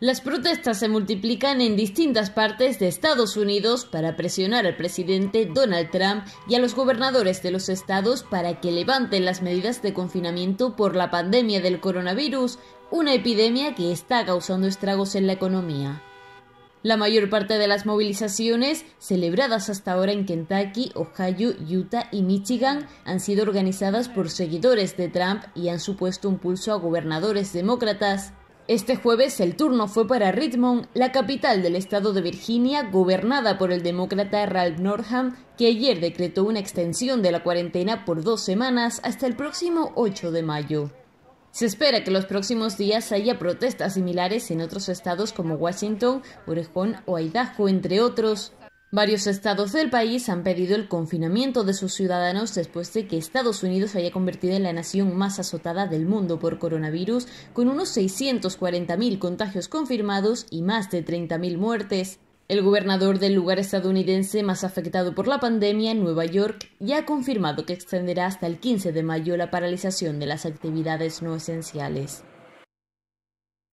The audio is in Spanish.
Las protestas se multiplican en distintas partes de Estados Unidos para presionar al presidente Donald Trump y a los gobernadores de los estados para que levanten las medidas de confinamiento por la pandemia del coronavirus, una epidemia que está causando estragos en la economía. La mayor parte de las movilizaciones, celebradas hasta ahora en Kentucky, Ohio, Utah y Michigan, han sido organizadas por seguidores de Trump y han supuesto un pulso a gobernadores demócratas. Este jueves el turno fue para Richmond, la capital del estado de Virginia, gobernada por el demócrata Ralph Northam, que ayer decretó una extensión de la cuarentena por dos semanas hasta el próximo 8 de mayo. Se espera que los próximos días haya protestas similares en otros estados como Washington, Oregón o Idaho, entre otros, Varios estados del país han pedido el confinamiento de sus ciudadanos después de que Estados Unidos se haya convertido en la nación más azotada del mundo por coronavirus, con unos 640.000 contagios confirmados y más de 30.000 muertes. El gobernador del lugar estadounidense más afectado por la pandemia, Nueva York, ya ha confirmado que extenderá hasta el 15 de mayo la paralización de las actividades no esenciales.